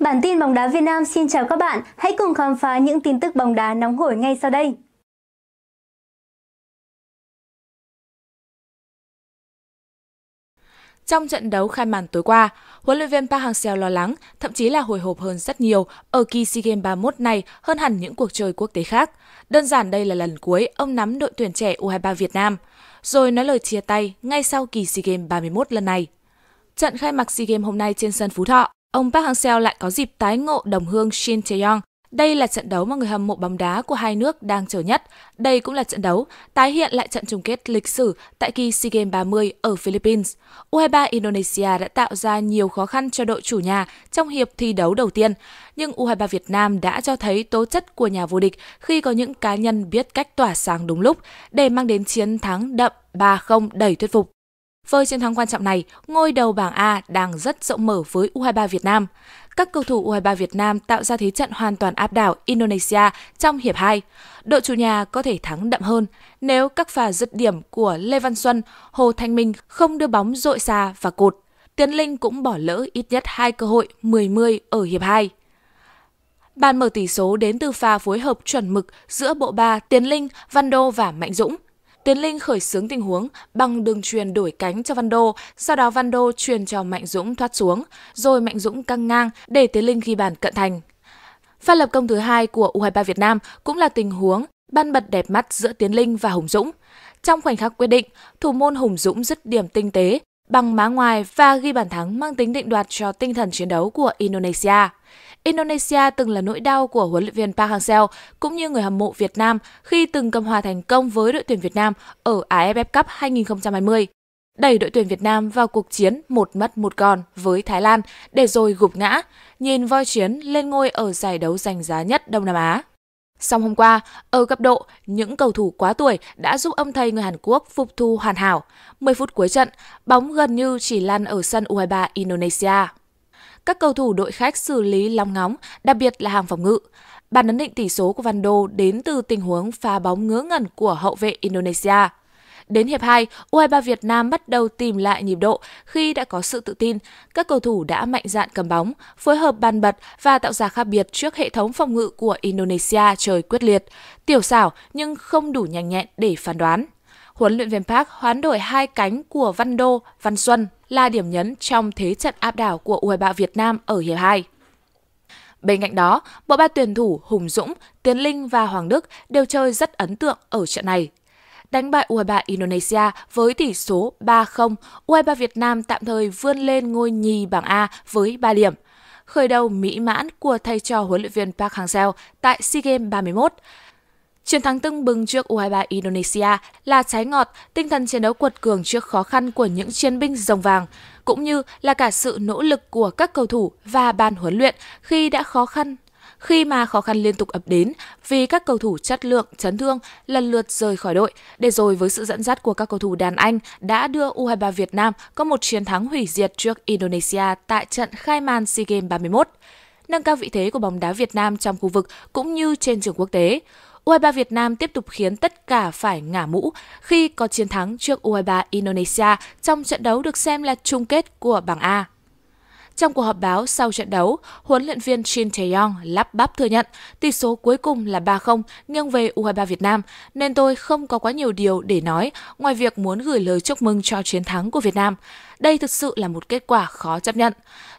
Bản tin bóng đá Việt Nam xin chào các bạn. Hãy cùng khám phá những tin tức bóng đá nóng hổi ngay sau đây. Trong trận đấu khai màn tối qua, huấn luyện viên Park Hang-seo lo lắng, thậm chí là hồi hộp hơn rất nhiều ở kỳ SEA Games 31 này hơn hẳn những cuộc chơi quốc tế khác. Đơn giản đây là lần cuối ông nắm đội tuyển trẻ U23 Việt Nam, rồi nói lời chia tay ngay sau kỳ SEA Games 31 lần này. Trận khai mạc SEA Games hôm nay trên sân Phú Thọ, Ông Park Hang-seo lại có dịp tái ngộ đồng hương Shin Tae-yong. Đây là trận đấu mà người hâm mộ bóng đá của hai nước đang chờ nhất. Đây cũng là trận đấu tái hiện lại trận chung kết lịch sử tại kỳ SEA Games 30 ở Philippines. U23 Indonesia đã tạo ra nhiều khó khăn cho đội chủ nhà trong hiệp thi đấu đầu tiên, nhưng U23 Việt Nam đã cho thấy tố chất của nhà vô địch khi có những cá nhân biết cách tỏa sáng đúng lúc để mang đến chiến thắng đậm 3-0 đầy thuyết phục. Với vâng, chiến thắng quan trọng này, ngôi đầu bảng A đang rất rộng mở với U23 Việt Nam. Các cầu thủ U23 Việt Nam tạo ra thế trận hoàn toàn áp đảo Indonesia trong hiệp 2. Đội chủ nhà có thể thắng đậm hơn nếu các pha dứt điểm của Lê Văn Xuân, Hồ Thanh Minh không đưa bóng dội xa và cột. Tiến Linh cũng bỏ lỡ ít nhất hai cơ hội 10-10 ở hiệp 2. Bàn mở tỷ số đến từ pha phối hợp chuẩn mực giữa bộ ba Tiến Linh, Văn Đô và Mạnh Dũng – Tiến Linh khởi xướng tình huống bằng đường truyền đổi cánh cho Văn Đô, sau đó Văn Đô truyền cho Mạnh Dũng thoát xuống, rồi Mạnh Dũng căng ngang để Tiến Linh ghi bàn cận thành. Pha lập công thứ hai của U23 Việt Nam cũng là tình huống ban bật đẹp mắt giữa Tiến Linh và Hùng Dũng. Trong khoảnh khắc quyết định, thủ môn Hùng Dũng dứt điểm tinh tế bằng má ngoài và ghi bàn thắng mang tính định đoạt cho tinh thần chiến đấu của Indonesia. Indonesia từng là nỗi đau của huấn luyện viên Park Hang-seo cũng như người hâm mộ Việt Nam khi từng cầm hòa thành công với đội tuyển Việt Nam ở AFF Cup 2020 đẩy đội tuyển Việt Nam vào cuộc chiến một mất một còn với Thái Lan để rồi gục ngã, nhìn voi chiến lên ngôi ở giải đấu giành giá nhất Đông Nam Á. Song hôm qua, ở cấp độ, những cầu thủ quá tuổi đã giúp ông thầy người Hàn Quốc phục thu hoàn hảo. 10 phút cuối trận, bóng gần như chỉ lăn ở sân U23 Indonesia các cầu thủ đội khách xử lý lóng ngóng, đặc biệt là hàng phòng ngự. Bàn ấn định tỷ số của Van Đô đến từ tình huống phá bóng ngớ ngẩn của hậu vệ Indonesia. Đến hiệp 2, U23 Việt Nam bắt đầu tìm lại nhịp độ khi đã có sự tự tin. Các cầu thủ đã mạnh dạn cầm bóng, phối hợp bàn bật và tạo ra khác biệt trước hệ thống phòng ngự của Indonesia trời quyết liệt, tiểu xảo nhưng không đủ nhanh nhẹn để phán đoán huấn luyện viên Park hoán đổi hai cánh của Văn Đô, Văn Xuân là điểm nhấn trong thế trận áp đảo của U23 Việt Nam ở hiệp 2. Bên cạnh đó, bộ ba tuyển thủ Hùng Dũng, Tiến Linh và Hoàng Đức đều chơi rất ấn tượng ở trận này. Đánh bại U23 Indonesia với tỷ số 3-0, U23 Việt Nam tạm thời vươn lên ngôi nhì bảng A với 3 điểm. Khởi đầu mỹ mãn của thầy trò huấn luyện viên Park Hang-seo tại SEA Games 31. Chiến thắng tưng bừng trước U23 Indonesia là trái ngọt, tinh thần chiến đấu quật cường trước khó khăn của những chiến binh rồng vàng, cũng như là cả sự nỗ lực của các cầu thủ và ban huấn luyện khi đã khó khăn khi mà khó khăn liên tục ập đến vì các cầu thủ chất lượng chấn thương lần lượt rời khỏi đội để rồi với sự dẫn dắt của các cầu thủ đàn Anh đã đưa U23 Việt Nam có một chiến thắng hủy diệt trước Indonesia tại trận khai màn SEA Games 31 nâng cao vị thế của bóng đá Việt Nam trong khu vực cũng như trên trường quốc tế. U23 Việt Nam tiếp tục khiến tất cả phải ngả mũ khi có chiến thắng trước U23 Indonesia trong trận đấu được xem là chung kết của bảng A. Trong cuộc họp báo sau trận đấu, huấn luyện viên Shin Tae-yong lắp bắp thừa nhận tỷ số cuối cùng là 3-0 nghiêng về U23 Việt Nam, nên tôi không có quá nhiều điều để nói ngoài việc muốn gửi lời chúc mừng cho chiến thắng của Việt Nam. Đây thực sự là một kết quả khó chấp nhận.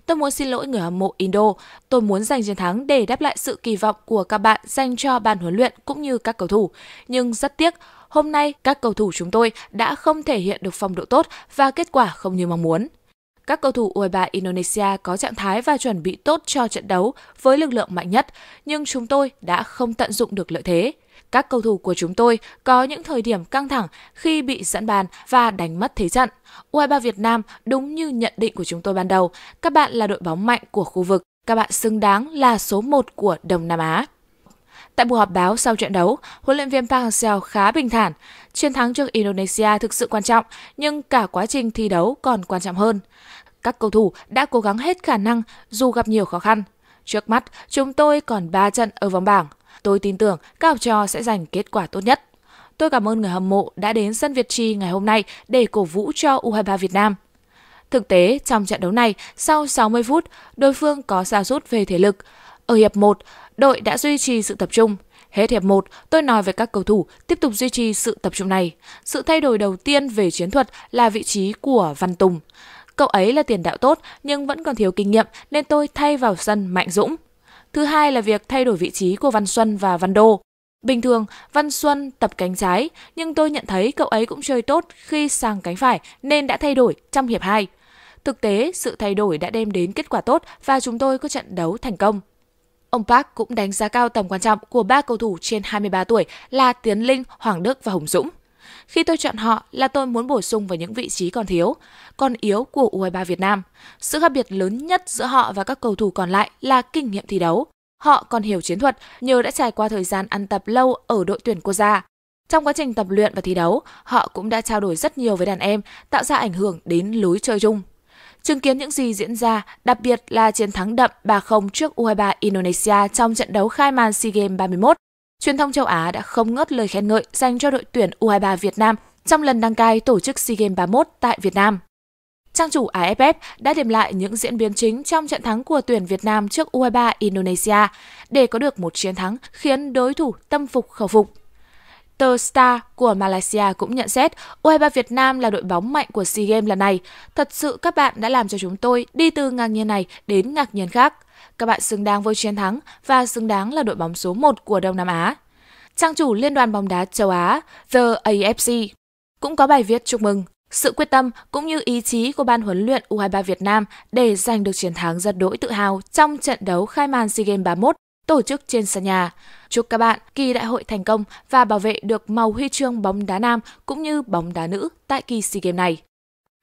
Tôi muốn xin lỗi người hâm mộ Indo. Tôi muốn giành chiến thắng để đáp lại sự kỳ vọng của các bạn dành cho ban huấn luyện cũng như các cầu thủ. Nhưng rất tiếc, hôm nay các cầu thủ chúng tôi đã không thể hiện được phong độ tốt và kết quả không như mong muốn. Các cầu thủ U23 Indonesia có trạng thái và chuẩn bị tốt cho trận đấu với lực lượng mạnh nhất, nhưng chúng tôi đã không tận dụng được lợi thế. Các cầu thủ của chúng tôi có những thời điểm căng thẳng khi bị dẫn bàn và đánh mất thế trận. U23 Việt Nam đúng như nhận định của chúng tôi ban đầu, các bạn là đội bóng mạnh của khu vực, các bạn xứng đáng là số 1 của Đông Nam Á. Tại buổi họp báo sau trận đấu, huấn luyện viên Park Hang-seo khá bình thản. Chiến thắng trước Indonesia thực sự quan trọng, nhưng cả quá trình thi đấu còn quan trọng hơn. Các cầu thủ đã cố gắng hết khả năng dù gặp nhiều khó khăn. Trước mắt, chúng tôi còn 3 trận ở vòng bảng. Tôi tin tưởng các học trò sẽ giành kết quả tốt nhất. Tôi cảm ơn người hâm mộ đã đến sân Việt Trì ngày hôm nay để cổ vũ cho U23 Việt Nam. Thực tế, trong trận đấu này, sau 60 phút, đối phương có xa rút về thể lực. Ở hiệp 1, Đội đã duy trì sự tập trung. Hết hiệp 1, tôi nói với các cầu thủ tiếp tục duy trì sự tập trung này. Sự thay đổi đầu tiên về chiến thuật là vị trí của Văn Tùng. Cậu ấy là tiền đạo tốt nhưng vẫn còn thiếu kinh nghiệm nên tôi thay vào sân Mạnh Dũng. Thứ hai là việc thay đổi vị trí của Văn Xuân và Văn Đô. Bình thường, Văn Xuân tập cánh trái, nhưng tôi nhận thấy cậu ấy cũng chơi tốt khi sang cánh phải nên đã thay đổi trong hiệp 2. Thực tế, sự thay đổi đã đem đến kết quả tốt và chúng tôi có trận đấu thành công. Ông Park cũng đánh giá cao tầm quan trọng của ba cầu thủ trên 23 tuổi là Tiến Linh, Hoàng Đức và Hùng Dũng. Khi tôi chọn họ là tôi muốn bổ sung vào những vị trí còn thiếu, còn yếu của U23 Việt Nam. Sự khác biệt lớn nhất giữa họ và các cầu thủ còn lại là kinh nghiệm thi đấu. Họ còn hiểu chiến thuật nhờ đã trải qua thời gian ăn tập lâu ở đội tuyển quốc gia. Trong quá trình tập luyện và thi đấu, họ cũng đã trao đổi rất nhiều với đàn em, tạo ra ảnh hưởng đến lối chơi chung. Chứng kiến những gì diễn ra, đặc biệt là chiến thắng đậm 3-0 trước U23 Indonesia trong trận đấu khai màn SEA Games 31, truyền thông châu Á đã không ngớt lời khen ngợi dành cho đội tuyển U23 Việt Nam trong lần đăng cai tổ chức SEA Games 31 tại Việt Nam. Trang chủ AFF đã điểm lại những diễn biến chính trong trận thắng của tuyển Việt Nam trước U23 Indonesia để có được một chiến thắng khiến đối thủ tâm phục khẩu phục. Tờ Star của Malaysia cũng nhận xét U23 Việt Nam là đội bóng mạnh của SEA Games lần này. Thật sự các bạn đã làm cho chúng tôi đi từ ngạc nhiên này đến ngạc nhiên khác. Các bạn xứng đáng với chiến thắng và xứng đáng là đội bóng số 1 của Đông Nam Á. Trang chủ Liên đoàn bóng đá châu Á, The AFC, cũng có bài viết chúc mừng. Sự quyết tâm cũng như ý chí của ban huấn luyện U23 Việt Nam để giành được chiến thắng rất đỗi tự hào trong trận đấu khai màn SEA Games 31 tổ chức trên sân nhà. Chúc các bạn kỳ đại hội thành công và bảo vệ được màu huy chương bóng đá nam cũng như bóng đá nữ tại kỳ SEA Games này.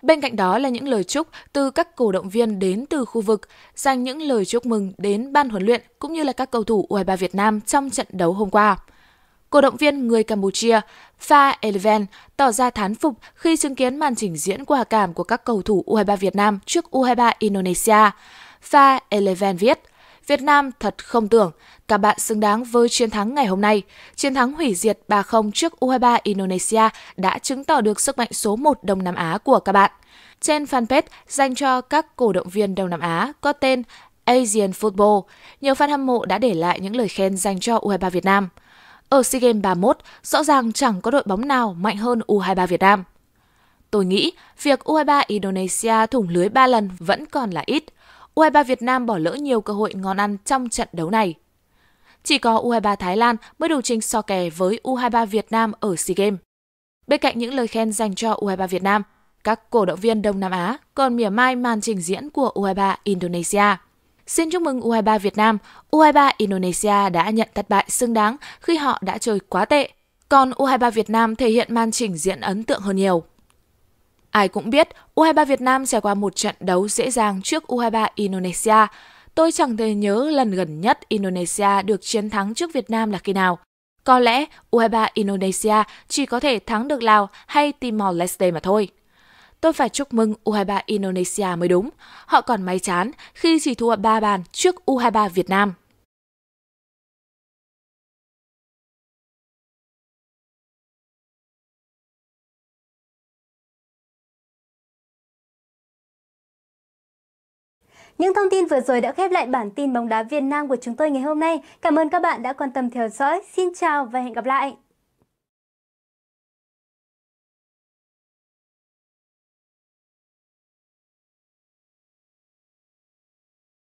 Bên cạnh đó là những lời chúc từ các cổ động viên đến từ khu vực, dành những lời chúc mừng đến ban huấn luyện cũng như là các cầu thủ U23 Việt Nam trong trận đấu hôm qua. Cổ động viên người Campuchia Pha Eleven tỏ ra thán phục khi chứng kiến màn trình diễn quả cảm của các cầu thủ U23 Việt Nam trước U23 Indonesia. Pha Eleven viết, Việt Nam thật không tưởng, cả bạn xứng đáng với chiến thắng ngày hôm nay. Chiến thắng hủy diệt 3-0 trước U23 Indonesia đã chứng tỏ được sức mạnh số 1 Đông Nam Á của các bạn. Trên fanpage dành cho các cổ động viên Đông Nam Á có tên Asian Football, nhiều fan hâm mộ đã để lại những lời khen dành cho U23 Việt Nam. Ở SEA Games 31, rõ ràng chẳng có đội bóng nào mạnh hơn U23 Việt Nam. Tôi nghĩ việc U23 Indonesia thủng lưới 3 lần vẫn còn là ít – U23 Việt Nam bỏ lỡ nhiều cơ hội ngon ăn trong trận đấu này. Chỉ có U23 Thái Lan mới đủ trình so kè với U23 Việt Nam ở SEA Games. Bên cạnh những lời khen dành cho U23 Việt Nam, các cổ động viên Đông Nam Á còn mỉa mai màn trình diễn của U23 Indonesia. Xin chúc mừng U23 Việt Nam, U23 Indonesia đã nhận thất bại xứng đáng khi họ đã chơi quá tệ, còn U23 Việt Nam thể hiện màn trình diễn ấn tượng hơn nhiều. Ai cũng biết U23 Việt Nam trải qua một trận đấu dễ dàng trước U23 Indonesia. Tôi chẳng thể nhớ lần gần nhất Indonesia được chiến thắng trước Việt Nam là khi nào. Có lẽ U23 Indonesia chỉ có thể thắng được Lào hay Timor-Leste mà thôi. Tôi phải chúc mừng U23 Indonesia mới đúng. Họ còn may chán khi chỉ thua 3 bàn trước U23 Việt Nam. Những thông tin vừa rồi đã khép lại bản tin bóng đá Việt Nam của chúng tôi ngày hôm nay. Cảm ơn các bạn đã quan tâm theo dõi. Xin chào và hẹn gặp lại!